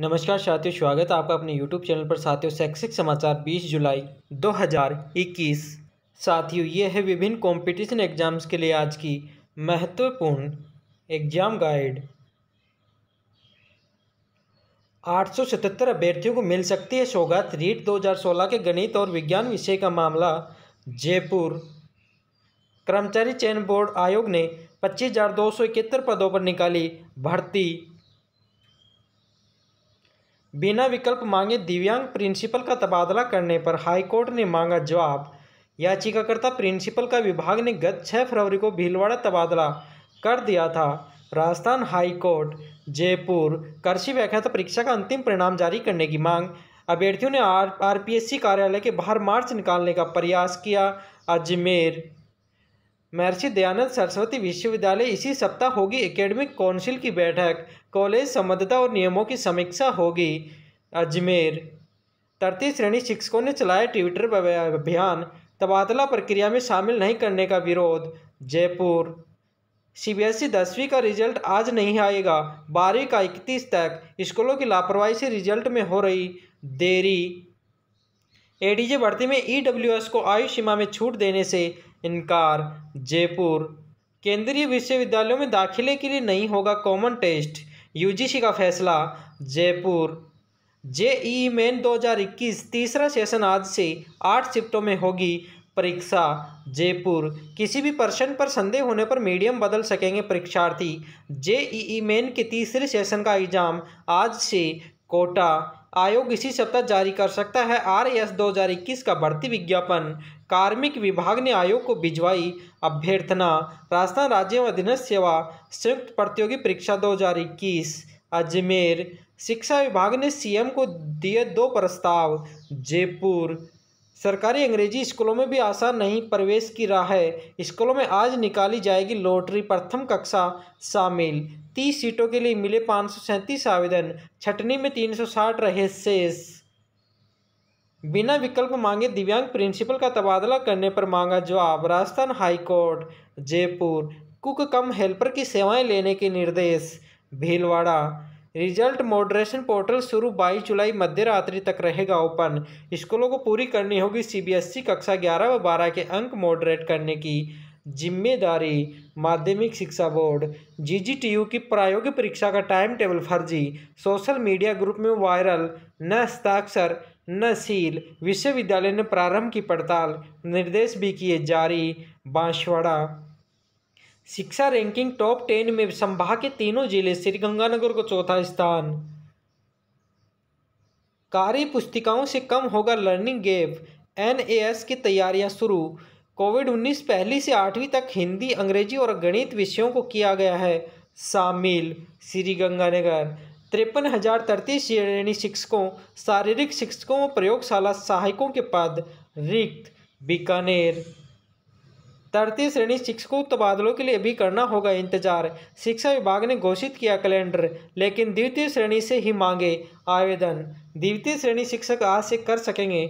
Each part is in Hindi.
नमस्कार साथियों स्वागत है आपका अपने यूट्यूब चैनल पर साथियों शैक्षिक समाचार 20 जुलाई 2021 साथियों ये है विभिन्न कॉम्पिटिशन एग्जाम्स के लिए आज की महत्वपूर्ण एग्जाम गाइड 877 अभ्यर्थियों को मिल सकती है सौगात रीट 2016 के गणित और विज्ञान विषय का मामला जयपुर कर्मचारी चयन बोर्ड आयोग ने पच्चीस पदों पर निकाली भर्ती बिना विकल्प मांगे दिव्यांग प्रिंसिपल का तबादला करने पर हाईकोर्ट ने मांगा जवाब याचिकाकर्ता प्रिंसिपल का विभाग ने गत 6 फरवरी को भीलवाड़ा तबादला कर दिया था राजस्थान हाईकोर्ट जयपुर कृषि व्याख्याता परीक्षा का अंतिम परिणाम जारी करने की मांग अभ्यर्थियों ने आर आरपीएससी कार्यालय के बाहर मार्च निकालने का प्रयास किया अजमेर महर्षि दयानंद सरस्वती विश्वविद्यालय इसी सप्ताह होगी एकेडमिक काउंसिल की बैठक कॉलेज संबद्धता और नियमों की समीक्षा होगी अजमेर तृतीय श्रेणी शिक्षकों ने चलाया ट्विटर अभियान तबादला प्रक्रिया में शामिल नहीं करने का विरोध जयपुर सीबीएसई दसवीं का रिजल्ट आज नहीं आएगा बारहवीं का इकतीस तक स्कूलों की लापरवाही से रिजल्ट में हो रही देरी एडीजे भर्ती में ईडब्ल्यूएस को आयु सीमा में छूट देने से इनकार जयपुर केंद्रीय विश्वविद्यालयों में दाखिले के लिए नहीं होगा कॉमन टेस्ट यूजीसी का फैसला जयपुर जेई मेन 2021 तीसरा सेशन आज से आठ शिफ्टों में होगी परीक्षा जयपुर किसी भी प्रश्न पर संदेह होने पर मीडियम बदल सकेंगे परीक्षार्थी जेईई मेन के तीसरे सेशन का एग्जाम आज से कोटा आयोग इसी सप्ताह जारी कर सकता है आर एस दो हजार इक्कीस का भर्ती विज्ञापन कार्मिक विभाग ने आयोग को भिजवाई अभ्यर्थना राजस्थान राज्य अधीनस्थ सेवा संयुक्त प्रतियोगी परीक्षा दो हजार इक्कीस अजमेर शिक्षा विभाग ने सीएम को दिए दो प्रस्ताव जयपुर सरकारी अंग्रेजी स्कूलों में भी आसान नहीं प्रवेश की राह है स्कूलों में आज निकाली जाएगी लॉटरी प्रथम कक्षा शामिल तीस सीटों के लिए मिले पाँच सौ सैंतीस आवेदन छठनी में तीन सौ साठ रहे शेष बिना विकल्प मांगे दिव्यांग प्रिंसिपल का तबादला करने पर मांगा जवाब Rajasthan high court Jaipur cook cum helper की सेवाएं लेने के निर्देश भीलवाड़ा रिजल्ट मॉडरेशन पोर्टल शुरू 22 जुलाई मध्य रात्रि तक रहेगा ओपन स्कूलों को पूरी करनी होगी सीबीएसई कक्षा 11 व 12 के अंक मॉडरेट करने की जिम्मेदारी माध्यमिक शिक्षा बोर्ड जीजीटीयू की प्रायोगिक परीक्षा का टाइम टेबल फर्जी सोशल मीडिया ग्रुप में वायरल न हस्ताक्षर न सील विश्वविद्यालय ने प्रारंभ की पड़ताल निर्देश भी किए जारी बांसवाड़ा शिक्षा रैंकिंग टॉप टेन में संभाग के तीनों जिले श्रीगंगानगर को चौथा स्थान कार्य पुस्तिकाओं से कम होगा लर्निंग गैप एन की तैयारियां शुरू कोविड 19 पहली से आठवीं तक हिंदी अंग्रेजी और गणित विषयों को किया गया है शामिल श्रीगंगानगर तिरपन हज़ार तैंतीस श्रेणी शिक्षकों शारीरिक शिक्षकों और प्रयोगशाला सहायकों के पद रिक्त बीकानेर तैरती श्रेणी शिक्षकों तबादलों के लिए भी करना होगा इंतजार शिक्षा विभाग ने घोषित किया कैलेंडर लेकिन द्वितीय श्रेणी से ही मांगे आवेदन द्वितीय श्रेणी शिक्षक आज से कर सकेंगे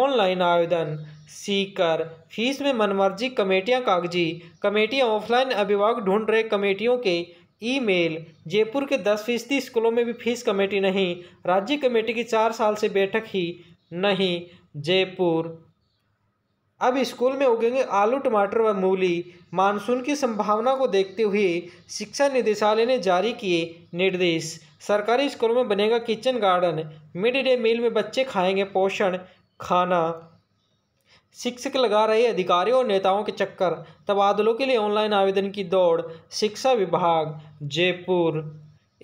ऑनलाइन आवेदन सीकर फीस में मनमर्जी कमेटियां कागजी कमेटियां ऑफलाइन अभिभावक ढूंढ रहे कमेटियों के ईमेल जयपुर के दस फीसदी स्कूलों में भी फीस कमेटी नहीं राज्य कमेटी की चार साल से बैठक ही नहीं जयपुर अब स्कूल में उगेंगे आलू टमाटर व मूली मानसून की संभावना को देखते हुए शिक्षा निदेशालय ने जारी किए निर्देश सरकारी स्कूलों में बनेगा kitchen garden mid day meal में बच्चे खाएंगे पोषण खाना शिक्षक लगा रहे अधिकारियों और नेताओं के चक्कर तबादलों के लिए ऑनलाइन आवेदन की दौड़ शिक्षा विभाग जयपुर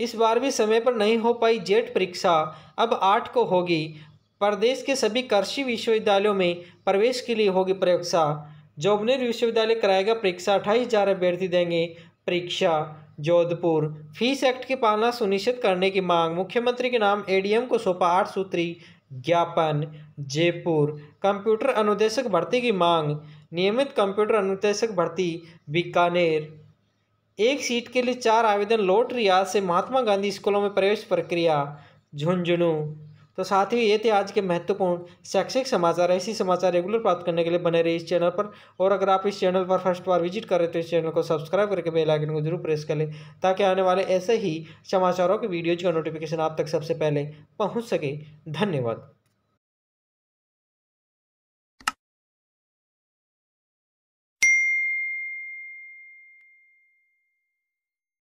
इस बार भी समय पर नहीं हो पाई जेट परीक्षा अब आठ को होगी प्रदेश के सभी कृषि विश्वविद्यालयों में प्रवेश के लिए होगी परीक्षा जोबनेर विश्वविद्यालय कराएगा परीक्षा अट्ठाईस हजार अभ्यर्थी देंगे परीक्षा जोधपुर फीस एक्ट की पालना सुनिश्चित करने की मांग मुख्यमंत्री के नाम एडीएम को सौंपा आठ सूत्री ज्ञापन जयपुर कंप्यूटर अनुदेशक भर्ती की मांग नियमित कंप्यूटर अनुदेशक भर्ती बीकानेर एक सीट के लिए चार आवेदन लौट रियाज से महात्मा गांधी स्कूलों में प्रवेश प्रक्रिया झुंझुनू तो साथ ही ये थे आज के महत्वपूर्ण शैक्षिक समाचार ऐसी समाचार रेगुलर प्राप्त करने के लिए बने रहिए इस चैनल पर और अगर आप इस चैनल पर फर्स्ट बार विजिट कर रहे तो इस चैनल को सब्सक्राइब करके बेल आइकन को जरूर प्रेस कर लें ताकि आने वाले ऐसे ही समाचारों के वीडियोज का नोटिफिकेशन आप तक सबसे पहले पहुँच सके धन्यवाद